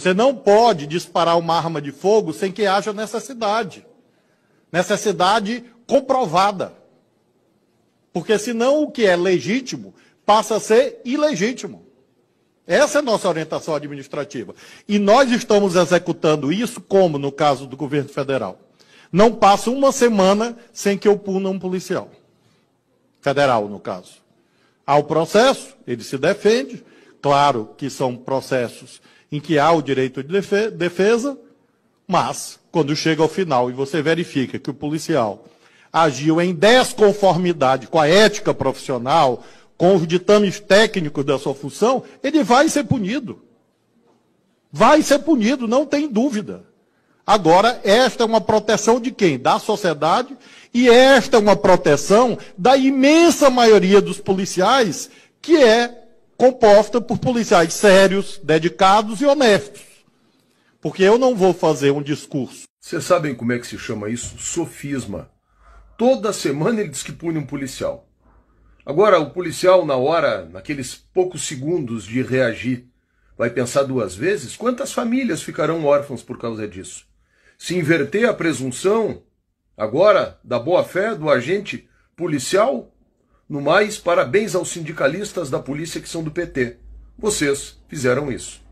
Você não pode disparar uma arma de fogo sem que haja necessidade. Necessidade comprovada. Porque senão o que é legítimo passa a ser ilegítimo. Essa é a nossa orientação administrativa. E nós estamos executando isso como no caso do governo federal. Não passa uma semana sem que eu puna um policial. Federal, no caso. Há o processo, ele se defende, Claro que são processos em que há o direito de defesa, mas quando chega ao final e você verifica que o policial agiu em desconformidade com a ética profissional, com os ditames técnicos da sua função, ele vai ser punido. Vai ser punido, não tem dúvida. Agora, esta é uma proteção de quem? Da sociedade, e esta é uma proteção da imensa maioria dos policiais, que é composta por policiais sérios, dedicados e honestos. Porque eu não vou fazer um discurso. Vocês sabem como é que se chama isso? Sofisma. Toda semana ele diz que pune um policial. Agora, o policial, na hora, naqueles poucos segundos de reagir, vai pensar duas vezes? Quantas famílias ficarão órfãs por causa disso? Se inverter a presunção, agora, da boa-fé do agente policial no mais, parabéns aos sindicalistas da polícia que são do PT. Vocês fizeram isso.